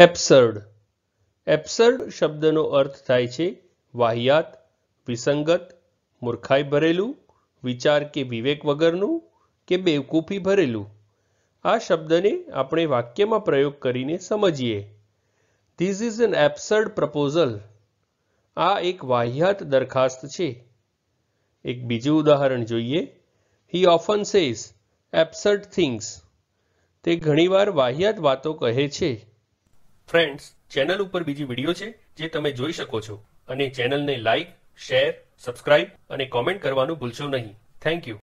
એપ્સર્ડ એપ્સર્ડ શબ્દનો અર્થ થાય છે વાહિયાત વિસંગત મૂર્ખાઈ ભરેલું વિચાર કે વિવેક વગરનું કે બેવકૂફી ભરેલું આ શબ્દને આપણે વાક્યમાં પ્રયોગ કરીને સમજીએ this is an absurd proposal આ એક વાહિયાત દરખાસ્ત છે એક બીજું ઉદાહરણ જોઈએ he often says absurd things તે ઘણીવાર વાહિયાત વાતો કહે છે ફ્રેન્ડ્સ ચેનલ ઉપર બીજી વિડીયો છે જે તમે જોઈ શકો છો અને ચેનલને લાઇક શેર સબસ્ક્રાઇબ અને કોમેન્ટ કરવાનું ભૂલશો નહીં થેન્ક યુ